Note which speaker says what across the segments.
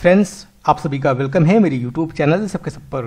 Speaker 1: friends आप सभी का वेलकम है मेरी यूट्यूब चैनल सबके सब पर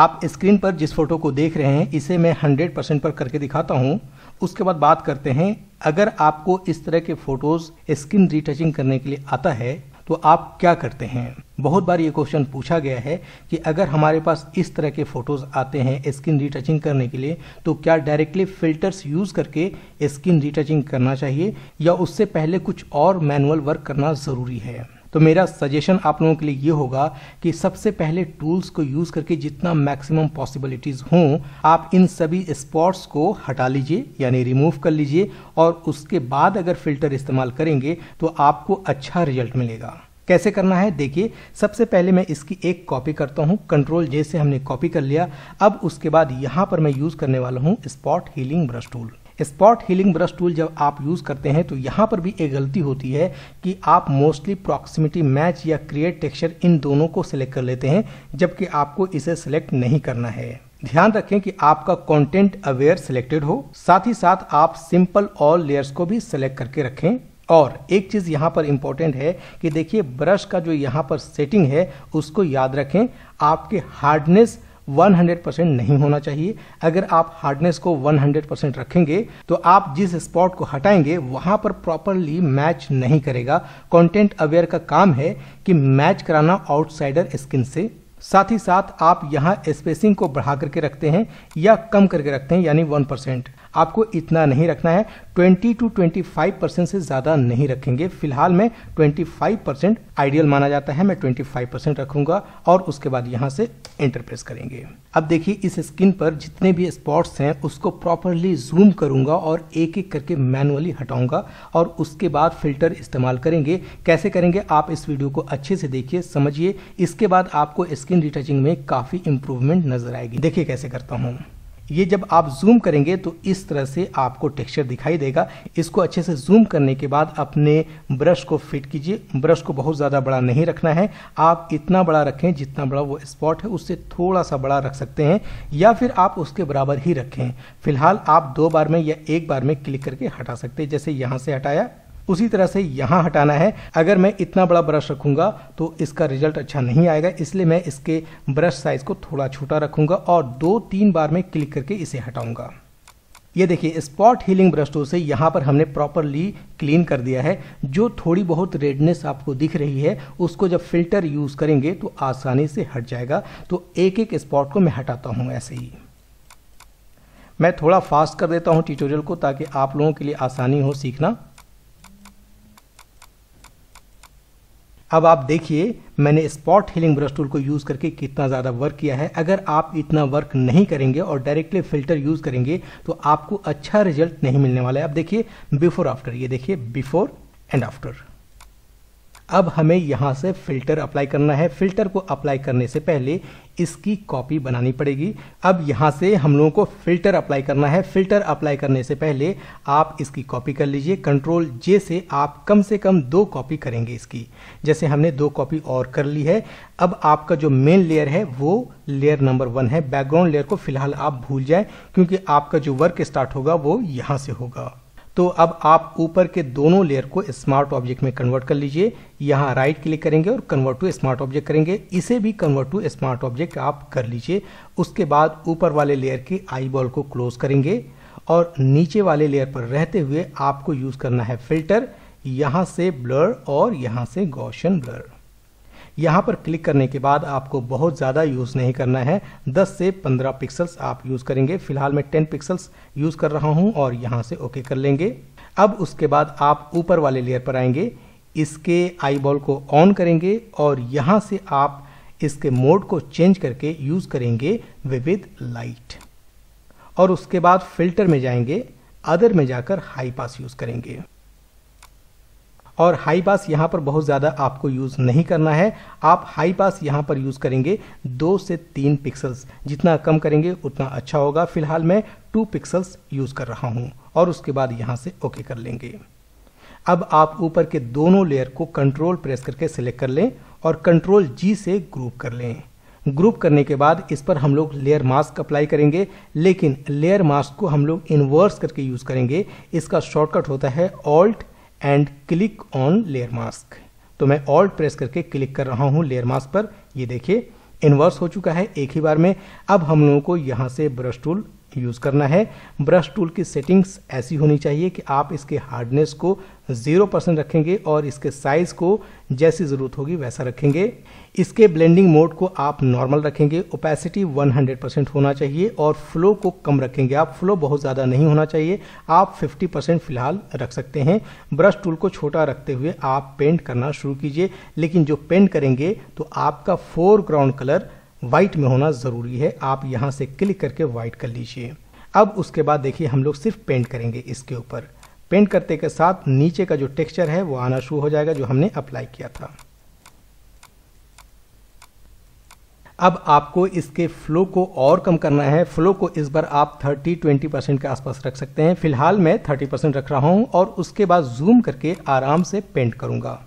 Speaker 1: आप स्क्रीन पर जिस फोटो को देख रहे हैं इसे मैं 100 परसेंट पर करके दिखाता हूं उसके बाद बात करते हैं अगर आपको इस तरह के फोटोज स्किन रिटचिंग करने के लिए आता है तो आप क्या करते हैं बहुत बार ये क्वेश्चन पूछा गया है कि अगर हमारे पास इस तरह के फोटोज आते हैं स्किन रिटचिंग करने के लिए तो क्या डायरेक्टली फिल्टर्स यूज करके स्किन रिटचिंग करना चाहिए या उससे पहले कुछ और मैनुअल वर्क करना जरूरी है तो मेरा सजेशन आप लोगों के लिए ये होगा कि सबसे पहले टूल्स को यूज़ करके जितना मैक्सिमम पॉसिबिलिटीज़ हो आप इन सभी स्पॉट्स को हटा लीजिए यानी रिमूव कर लीजिए और उसके बाद अगर फिल्टर इस्तेमाल करेंगे तो आपको अच्छा रिजल्ट मिलेगा कैसे करना है देखिए सबसे पहले मैं इसकी एक कॉपी करता हूँ कंट्रोल जैसे हमने कॉपी कर लिया अब उसके बाद यहाँ पर मैं यूज़ करने वाला हूँ spot healing brush tool spot healing brush tool जब आप यूज़ करते हैं तो यहाँ पर भी एक गलती होती है कि आप मोस्टली प्रॉक्सिमिटी मैच या क्रिएट टेक्सचर इन दोनों को सिलेक्ट कर लेते हैं जबकि आपको इसे सिलेक्ट नहीं करना है ध्यान रखें कि आपका कंटेंट अवेयर सिलेक्टेड हो साथ ही साथ आप सिंपल ऑल लेयर्स को भी सिलेक्ट करके रखें और एक चीज़ यहाँ पर इम्पोर्टेंट है कि देखिए ब्रश का जो यहाँ पर सेटिंग है उसको याद रखें आपके हार्डनेस 100% नहीं होना चाहिए अगर आप हार्डनेस को 100% रखेंगे तो आप जिस स्पॉट को हटाएंगे वहां पर प्रॉपरली मैच नहीं करेगा कंटेंट अवेयर का काम है कि मैच कराना आउटसाइडर स्किन से साथ ही साथ आप यहाँ स्पेसिंग को बढ़ा करके रखते हैं या कम करके रखते हैं यानी 1% आपको इतना नहीं रखना है 20 टू 25 परसेंट से ज़्यादा नहीं रखेंगे फिलहाल मैं 25 परसेंट आइडियल माना जाता है मैं 25 परसेंट रखूंगा और उसके बाद यहाँ से इंटरप्रेस करेंगे अब देखिए इस स्किन पर जितने भी स्पॉट्स हैं उसको प्रॉपरली जूम करूंगा और एक एक करके मैनुअली हटाऊंगा और उसके बाद फिल्टर इस्तेमाल करेंगे कैसे करेंगे आप इस वीडियो को अच्छे से देखिए समझिए इसके बाद आपको स्किन रिटचिंग में काफ़ी इंप्रूवमेंट नजर आएगी देखिए कैसे करता हूँ ये जब आप जूम करेंगे तो इस तरह से आपको टेक्सचर दिखाई देगा इसको अच्छे से जूम करने के बाद अपने ब्रश को फिट कीजिए ब्रश को बहुत ज़्यादा बड़ा नहीं रखना है आप इतना बड़ा रखें जितना बड़ा वो स्पॉट है उससे थोड़ा सा बड़ा रख सकते हैं या फिर आप उसके बराबर ही रखें फिलहाल आप दो बार में या एक बार में क्लिक करके हटा सकते हैं जैसे यहाँ से हटाया उसी तरह से यहाँ हटाना है अगर मैं इतना बड़ा ब्रश रखूँगा तो इसका रिजल्ट अच्छा नहीं आएगा इसलिए मैं इसके ब्रश साइज को थोड़ा छोटा रखूँगा और दो तीन बार में क्लिक करके इसे हटाऊँगा ये देखिए स्पॉट हीलिंग ब्रश से यहाँ पर हमने प्रॉपरली क्लीन कर दिया है जो थोड़ी बहुत रेडनेस आपको दिख रही है उसको जब फिल्टर यूज़ करेंगे तो आसानी से हट जाएगा तो एक एक स्पॉट को मैं हटाता हूँ ऐसे ही मैं थोड़ा फास्ट कर देता हूँ ट्यूटोरियल को ताकि आप लोगों के लिए आसानी हो सीखना अब आप देखिए मैंने स्पॉट हीलिंग ब्रश टूल को यूज़ करके कितना ज़्यादा वर्क किया है अगर आप इतना वर्क नहीं करेंगे और डायरेक्टली फिल्टर यूज़ करेंगे तो आपको अच्छा रिजल्ट नहीं मिलने वाला है अब देखिए बिफोर आफ्टर ये देखिए बिफोर एंड आफ्टर अब हमें यहाँ से फिल्टर अप्लाई करना है फिल्टर को अप्लाई करने से पहले इसकी कॉपी बनानी पड़ेगी अब यहाँ से हम लोगों को फिल्टर अप्लाई करना है फिल्टर अप्लाई करने से पहले आप इसकी कॉपी कर लीजिए कंट्रोल जे से आप कम से कम दो कॉपी करेंगे इसकी जैसे हमने दो कॉपी और कर ली है अब आपका जो मेन लेयर है वो लेयर नंबर वन है बैकग्राउंड लेयर को फिलहाल आप भूल जाए क्योंकि आपका जो वर्क स्टार्ट होगा वो यहाँ से होगा तो अब आप ऊपर के दोनों लेयर को स्मार्ट ऑब्जेक्ट में कन्वर्ट कर लीजिए यहाँ राइट क्लिक करेंगे और कन्वर्ट टू स्मार्ट ऑब्जेक्ट करेंगे इसे भी कन्वर्ट टू स्मार्ट ऑब्जेक्ट आप कर लीजिए उसके बाद ऊपर वाले लेयर के आई बॉल को क्लोज करेंगे और नीचे वाले लेयर पर रहते हुए आपको यूज़ करना है फिल्टर यहाँ से ब्लर और यहाँ से गौशन ब्लर यहाँ पर क्लिक करने के बाद आपको बहुत ज़्यादा यूज़ नहीं करना है 10 से 15 पिक्सल्स आप यूज़ करेंगे फिलहाल मैं 10 पिक्सल्स यूज़ कर रहा हूँ और यहाँ से ओके कर लेंगे अब उसके बाद आप ऊपर वाले लेयर पर आएंगे इसके आई बॉल को ऑन करेंगे और यहाँ से आप इसके मोड को चेंज करके यूज़ करेंगे विविध लाइट और उसके बाद फिल्टर में जाएंगे अदर में जाकर हाई पास यूज़ करेंगे और हाई पास यहाँ पर बहुत ज़्यादा आपको यूज़ नहीं करना है आप हाई पास यहाँ पर यूज़ करेंगे दो से तीन पिक्सल्स जितना कम करेंगे उतना अच्छा होगा फिलहाल मैं टू पिक्सल्स यूज़ कर रहा हूँ और उसके बाद यहाँ से ओके कर लेंगे अब आप ऊपर के दोनों लेयर को कंट्रोल प्रेस करके सिलेक्ट कर लें और कंट्रोल जी से ग्रुप कर लें ग्रुप करने के बाद इस पर हम लोग लेयर मास्क अप्लाई करेंगे लेकिन लेयर मास्क को हम लोग इन्वर्स करके यूज़ करेंगे इसका शॉर्टकट होता है alt and click on layer mask तो मैं ऑल्ट प्रेस करके क्लिक कर रहा हूँ लेयर मास्क पर ये देखिए इन्वर्स हो चुका है एक ही बार में अब हम लोगों को यहाँ से ब्रश टूल यूज़ करना है ब्रश टूल की सेटिंग्स ऐसी होनी चाहिए कि आप इसके हार्डनेस को ज़ीरो परसेंट रखेंगे और इसके साइज़ को जैसी ज़रूरत होगी वैसा रखेंगे इसके ब्लेंडिंग मोड को आप नॉर्मल रखेंगे ओपेसिटी 100 परसेंट होना चाहिए और फ्लो को कम रखेंगे आप फ्लो बहुत ज़्यादा नहीं होना चाहिए आप 50 परसेंट फिलहाल रख सकते हैं ब्रश टूल को छोटा रखते हुए आप पेंट करना शुरू कीजिए लेकिन जो पेंट करेंगे तो आपका फोरग्राउंड कलर वाइट में होना ज़रूरी है आप यहाँ से क्लिक करके वाइट कर लीजिए अब उसके बाद देखिए हम लोग सिर्फ पेंट करेंगे इसके ऊपर पेंट करते के साथ नीचे का जो टेक्सचर है वो आना शुरू हो जाएगा जो हमने अप्लाई किया था अब आपको इसके फ्लो को और कम करना है फ्लो को इस बार आप 30-20 परसेंट के आसपास रख सकते हैं फिलहाल मैं 30 परसेंट रख रहा हूं और उसके बाद जूम करके आराम से पेंट करूंगा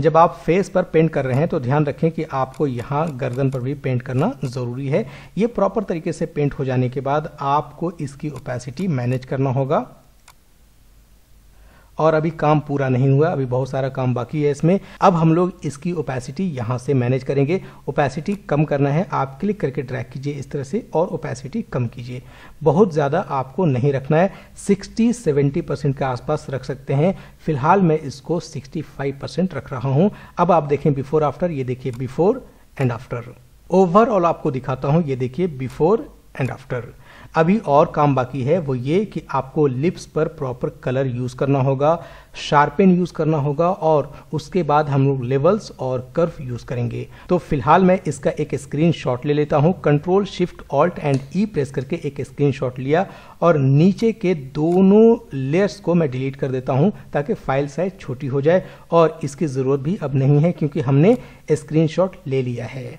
Speaker 1: जब आप फेस पर पेंट कर रहे हैं तो ध्यान रखें कि आपको यहाँ गर्दन पर भी पेंट करना ज़रूरी है ये प्रॉपर तरीके से पेंट हो जाने के बाद आपको इसकी ओपेसिटी मैनेज करना होगा और अभी काम पूरा नहीं हुआ अभी बहुत सारा काम बाकी है इसमें अब हम लोग इसकी ओपेसिटी यहाँ से मैनेज करेंगे ओपेसिटी कम करना है आप क्लिक करके ड्रैग कीजिए इस तरह से और ओपेसिटी कम कीजिए बहुत ज़्यादा आपको नहीं रखना है 60 70 परसेंट के आसपास रख सकते हैं फिलहाल मैं इसको 65 परसेंट रख रहा हूँ अब आप देखें बिफोर आफ्टर ये देखिए बिफोर एंड आफ्टर ओवरऑल आपको दिखाता हूँ ये देखिए बिफोर एंड आफ्टर अभी और काम बाकी है वो ये कि आपको लिप्स पर प्रॉपर कलर यूज़ करना होगा शार्पेन यूज़ करना होगा और उसके बाद हम लोग लेवल्स और कर्व यूज़ करेंगे तो फिलहाल मैं इसका एक स्क्रीन ले लेता हूँ control shift alt and E press करके एक स्क्रीन लिया और नीचे के दोनों लेयर्स को मैं डिलीट कर देता हूँ ताकि फाइल साइज छोटी हो जाए और इसकी ज़रूरत भी अब नहीं है क्योंकि हमने स्क्रीनशॉट ले लिया है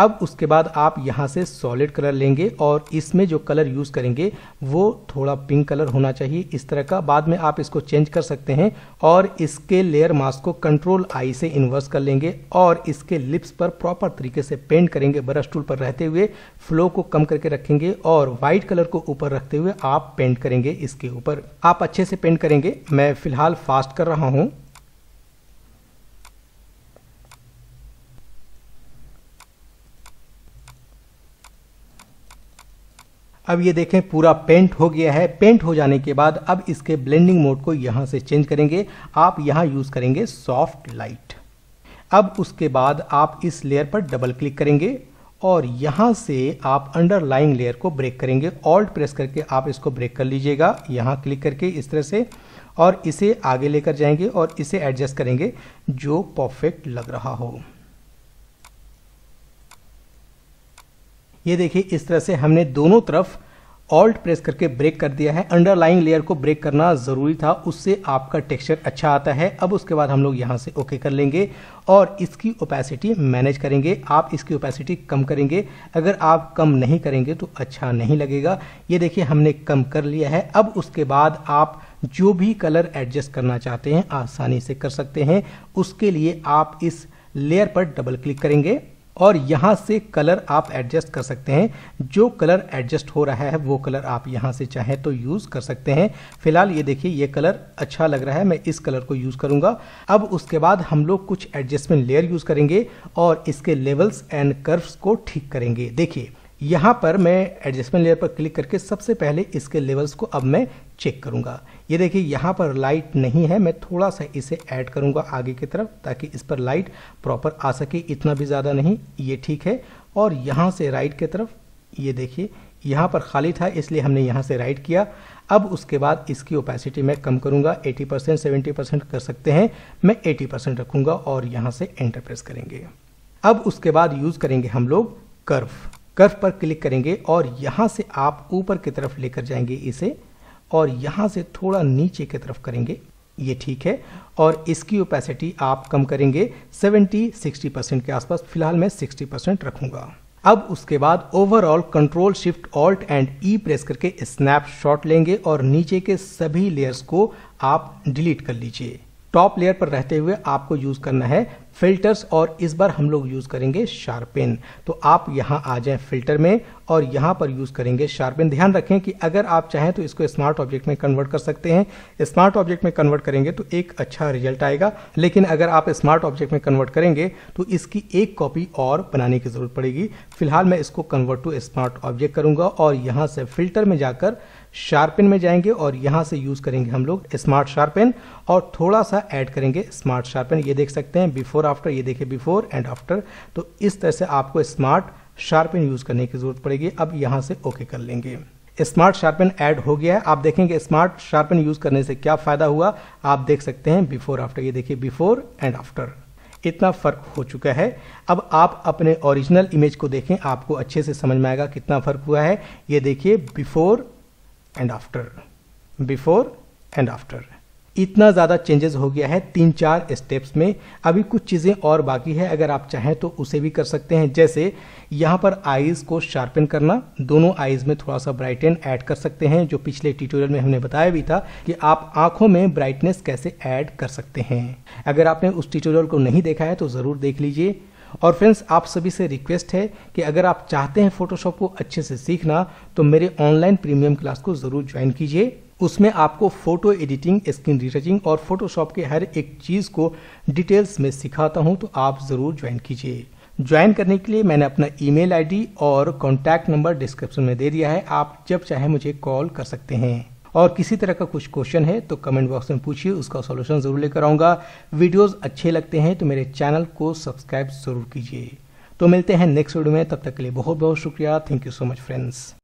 Speaker 1: अब उसके बाद आप यहाँ से सॉलिड कलर लेंगे और इसमें जो कलर यूज़ करेंगे वो थोड़ा पिंक कलर होना चाहिए इस तरह का बाद में आप इसको चेंज कर सकते हैं और इसके लेयर मास्क को कंट्रोल आई से इन्वर्स कर लेंगे और इसके लिप्स पर प्रॉपर तरीके से पेंट करेंगे ब्रश टूल पर रहते हुए फ्लो को कम करके रखेंगे और व्हाइट कलर को ऊपर रखते हुए आप पेंट करेंगे इसके ऊपर आप अच्छे से पेंट करेंगे मैं फिलहाल फास्ट कर रहा हूँ अब ये देखें पूरा पेंट हो गया है पेंट हो जाने के बाद अब इसके ब्लेंडिंग मोड को यहाँ से चेंज करेंगे आप यहाँ यूज़ करेंगे सॉफ्ट लाइट अब उसके बाद आप इस लेयर पर डबल क्लिक करेंगे और यहाँ से आप अंडरलाइंग लेयर को ब्रेक करेंगे ऑल्ट प्रेस करके आप इसको ब्रेक कर लीजिएगा यहाँ क्लिक करके इस तरह से और इसे आगे लेकर जाएंगे और इसे एडजस्ट करेंगे जो परफेक्ट लग रहा हो ये देखिए इस तरह से हमने दोनों तरफ ऑल्ट प्रेस करके ब्रेक कर दिया है अंडरलाइंग लेयर को ब्रेक करना ज़रूरी था उससे आपका टेक्सचर अच्छा आता है अब उसके बाद हम लोग यहाँ से ओके okay कर लेंगे और इसकी ओपेसिटी मैनेज करेंगे आप इसकी ओपेसिटी कम करेंगे अगर आप कम नहीं करेंगे तो अच्छा नहीं लगेगा ये देखिए हमने कम कर लिया है अब उसके बाद आप जो भी कलर एडजस्ट करना चाहते हैं आसानी से कर सकते हैं उसके लिए आप इस लेयर पर डबल क्लिक करेंगे और यहाँ से कलर आप एडजस्ट कर सकते हैं जो कलर एडजस्ट हो रहा है वो कलर आप यहाँ से चाहे तो यूज़ कर सकते हैं फिलहाल ये देखिए ये कलर अच्छा लग रहा है मैं इस कलर को यूज़ करूँगा अब उसके बाद हम लोग कुछ एडजस्टमेंट लेयर यूज़ करेंगे और इसके लेवल्स एंड कर्व्स को ठीक करेंगे देखिए यहाँ पर मैं एडजस्टमेंट लेयर पर क्लिक करके सबसे पहले इसके लेवल्स को अब मैं चेक करूँगा ये देखिए यहाँ पर लाइट नहीं है मैं थोड़ा सा इसे ऐड करूँगा आगे की तरफ ताकि इस पर लाइट प्रॉपर आ सके इतना भी ज़्यादा नहीं ये ठीक है और यहाँ से राइट की तरफ ये देखिए यहाँ पर खाली था इसलिए हमने यहाँ से राइट किया अब उसके बाद इसकी ओपेसिटी मैं कम करूँगा 80 परसेंट सेवेंटी परसेंट कर सकते हैं मैं 80 परसेंट रखूँगा और यहाँ से एंटर प्रेस करेंगे अब उसके बाद यूज़ करेंगे हम लोग कर्व कर्व पर क्लिक करेंगे और यहाँ से आप ऊपर की तरफ लेकर जाएंगे इसे और यहाँ से थोड़ा नीचे की तरफ करेंगे ये ठीक है और इसकी ओपेसिटी आप कम करेंगे 70 60 परसेंट के आसपास फिलहाल मैं 60 परसेंट रखूंगा अब उसके बाद overall control shift alt and E press करके स्नैपशॉट लेंगे और नीचे के सभी लेयर्स को आप डिलीट कर लीजिए टॉप लेयर पर रहते हुए आपको यूज करना है फिल्टर्स और इस बार हम लोग यूज़ करेंगे शार्पेन तो आप यहाँ आ जाएं फिल्टर में और यहाँ पर यूज़ करेंगे शार्पेन ध्यान रखें कि अगर आप चाहें तो इसको स्मार्ट ऑब्जेक्ट में कन्वर्ट कर सकते हैं स्मार्ट ऑब्जेक्ट में कन्वर्ट करेंगे तो एक अच्छा रिजल्ट आएगा लेकिन अगर आप स्मार्ट ऑब्जेक्ट में कन्वर्ट करेंगे तो इसकी एक कॉपी और बनाने की ज़रूरत पड़ेगी फिलहाल मैं इसको कन्वर्ट टू स्मार्ट ऑब्जेक्ट करूँगा और यहाँ से फिल्टर में जाकर शार्पिन में जाएंगे और यहाँ से यूज़ करेंगे हम लोग स्मार्ट शार्पिन और थोड़ा सा ऐड करेंगे स्मार्ट शार्पिन ये देख सकते हैं बिफोर आफ्टर ये देखिए बिफोर एंड आफ्टर तो इस तरह से आपको स्मार्ट शार्पिन यूज़ करने की ज़रूरत पड़ेगी अब यहाँ से ओके कर लेंगे स्मार्ट शार्पन ऐड हो गया है आप देखेंगे स्मार्ट शार्पन यूज़ करने से क्या फ़ायदा हुआ आप देख सकते हैं बिफोर आफ्टर ये देखिए बिफोर एंड आफ्टर इतना फ़र्क हो चुका है अब आप अपने ओरिजिनल इमेज को देखें आपको अच्छे से समझ में आएगा कितना फ़र्क हुआ है ये देखिए before and after before and after इतना ज़्यादा चेंजेस हो गया है तीन चार स्टेप्स में अभी कुछ चीज़ें और बाकी है अगर आप चाहें तो उसे भी कर सकते हैं जैसे यहाँ पर आईज़ को शार्पन करना दोनों आईज़ में थोड़ा सा ब्राइटन ऐड कर सकते हैं जो पिछले ट्यूटोरियल में हमने बताया भी था कि आप आंखों में ब्राइटनेस कैसे ऐड कर सकते हैं अगर आपने उस ट्यूटोरियल को नहीं देखा है तो ज़रूर देख लीजिए और फ्रेंड्स आप सभी से रिक्वेस्ट है कि अगर आप चाहते हैं फोटोशॉप को अच्छे से सीखना तो मेरे ऑनलाइन प्रीमियम क्लास को ज़रूर ज्वाइन कीजिए उसमें आपको फोटो एडिटिंग स्क्रीन रिटचिंग और फोटोशॉप के हर एक चीज़ को डिटेल्स में सिखाता हूं तो आप ज़रूर ज्वाइन कीजिए ज्वाइन करने के लिए मैंने अपना ईमेल आईडी और कॉन्टैक्ट नंबर डिस्क्रिप्शन में दे दिया है आप जब चाहे मुझे कॉल कर सकते हैं और किसी तरह का कुछ क्वेश्चन है तो कमेंट बॉक्स में पूछिए उसका सॉल्यूशन ज़रूर लेकर आऊँगा वीडियोज़ अच्छे लगते हैं तो मेरे चैनल को सब्सक्राइब ज़रूर कीजिए तो मिलते हैं नेक्स्ट वीडियो में तब तक के लिए बहुत बहुत शुक्रिया thank you so much friends